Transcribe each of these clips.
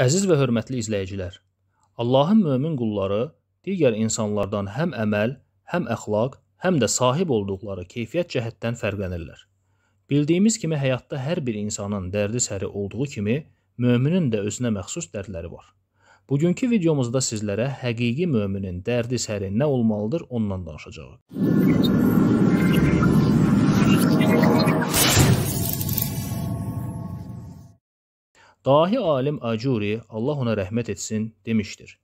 Əziz və hörmətli izləyicilər, Allahın mömin qulları digər insanlardan həm əməl, həm əxlaq, həm də sahib olduqları keyfiyyət cəhətdən fərqlənirlər. Bildiyimiz kimi həyatda hər bir insanın dərdi-səri olduğu kimi, möminin də özünə məxsus dərdləri var. Bugünkü videomuzda sizlərə həqiqi möminin dərdi-səri nə olmalıdır ondan danışacağıq. Dahi alim Acuri, Allah ona rəhmət etsin, demişdir.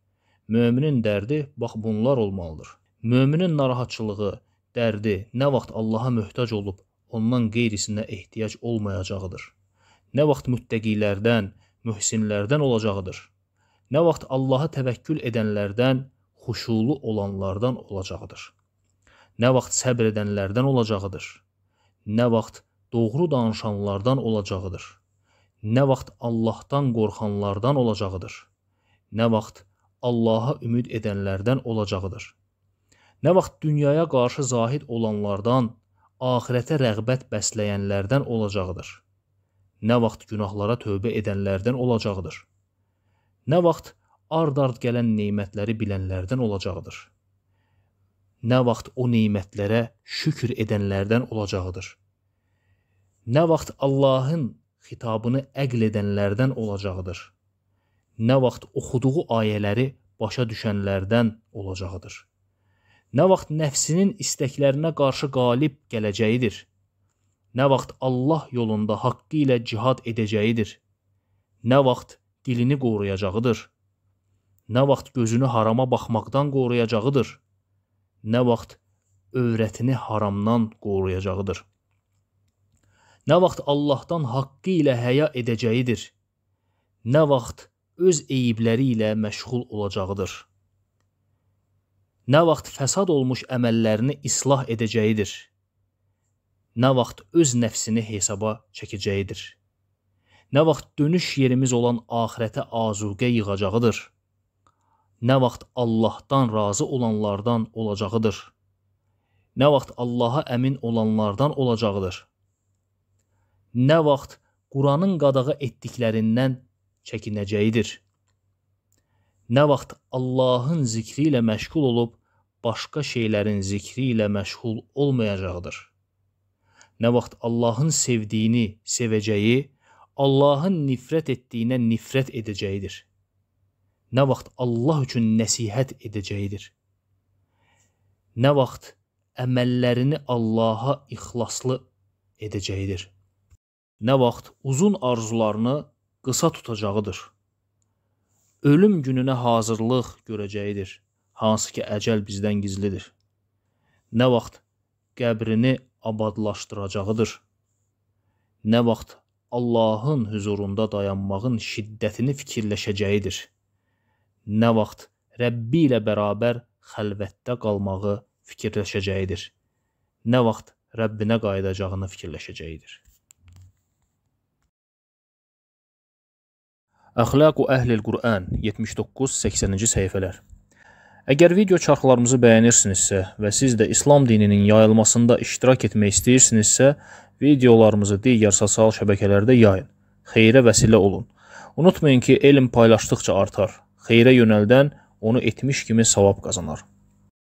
Möminin dərdi bax bunlar olmalıdır. Möminin narahatçılığı, dərdi nə vaxt Allaha möhtac olub, ondan qeyrisinə ehtiyac olmayacağıdır. Nə vaxt müttəqilərdən, mühsinlərdən olacağıdır. Nə vaxt Allaha təvəkkül edənlərdən, xuşulu olanlardan olacağıdır. Nə vaxt səbr edənlərdən olacağıdır. Nə vaxt doğru danışanlardan olacağıdır nə vaxt Allahdan qorxanlardan olacağıdır. Nə vaxt Allaha ümid edənlərdən olacağıdır. Nə vaxt dünyaya qarşı zahid olanlardan, axirətə rəğbət bəsləyənlərdən olacağıdır. Nə vaxt günahlara tövbə edənlərdən olacağıdır. Nə vaxt ard-ard gələn nemətləri bilənlərdən olacağıdır. Nə vaxt o nemətlərə şükür edənlərdən olacağıdır. Nə vaxt Allahın xitabını əql edənlərdən olacağıdır. Nə vaxt oxuduğu ayələri başa düşənlərdən olacağıdır. Nə vaxt nəfsinin istəklərinə qarşı qalib gələcəyidir. Nə vaxt Allah yolunda haqqı ilə cihad edəcəyidir. Nə vaxt dilini qoruyacağıdır. Nə vaxt gözünü harama baxmaqdan qoruyacağıdır. Nə vaxt övrətini haramdan qoruyacağıdır. Nə vaxt Allahdan haqqı ilə həya edəcəyidir. Nə vaxt öz eyibləri ilə məşğul olacağıdır. Nə vaxt fəsad olmuş əməllərini islah edəcəyidir. Nə vaxt öz nəfsini hesaba çəkəcəyidir. Nə vaxt dönüş yerimiz olan axirətə azuqə yığacağıdır nə vaxt Allahdan razı olanlardan olacağıdır. Nə vaxt Allaha əmin olanlardan olacağıdır nə vaxt Quranın qadağa etdiklərindən çəkinəcəyidir. Nə vaxt Allahın zikri ilə məşğul olub başqa şeylərin zikri ilə məşğul olmayacaqdır. Nə vaxt Allahın sevdiyini sevəcəyi, Allahın nifrət etdiyinə nifrət edəcəyidir. Nə vaxt Allah üçün nəsihət edəcəyidir. Nə vaxt əməllərini Allah'a ixlaslı edəcəyidir nə vaxt uzun arzularını qısa tutacağıdır. Ölüm gününə hazırlıq görəcəyidir, hansı ki əcəl bizdən gizlidir. Nə vaxt qəbrini abadlaşdıracağıdır. Nə vaxt Allahın huzurunda dayanmağın şiddətini fikirləşəcəyidir. Nə vaxt Rəbbi ilə bərabər xəlvətdə qalmağı fikirləşəcəyidir. Nə vaxt Rəbbinə qayıdacağını fikirləşəcəyidir. Əxlaqu Əhlil Qur'an 79-80-ci səhifələr. Əgər video çarxlarımızı bəyənirsinizsə və siz də İslam dininin yayılmasında iştirak etmək istəyirsinizsə, videolarımızı digər sosial şəbəkələrdə yayın. Xeyrə vəsilə olun. Unutmayın ki, elm paylaşdıqca artar. Xeyrə yönəldən onu etmiş kimi savab qazanar.